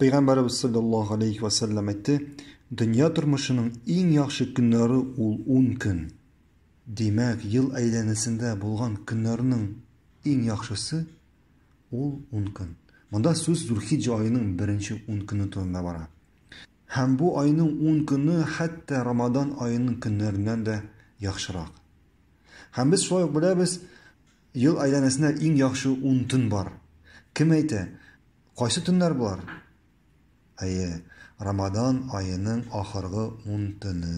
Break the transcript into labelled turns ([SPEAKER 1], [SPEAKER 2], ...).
[SPEAKER 1] Пайғамбарыбыз саллаллаһу алейхи вассалам әйтте дөнья тормышының иң яхшы көннәре ул 10 көн димәк ел әйләнесендә булган көннәрнең иң яхшысы ул 10 көн монда сүз зурхи җайының беренче 10 көне турында бара һәм бу айның 10 көне хәтта рамадан айының көннәреннән дә яхшырак һәм без шулай ук беләбез ел әйләнесендә иң яхшы 10 төн бар кем әйтә Кайсы төннәр булар? айы рамадан айының ақырғы он түні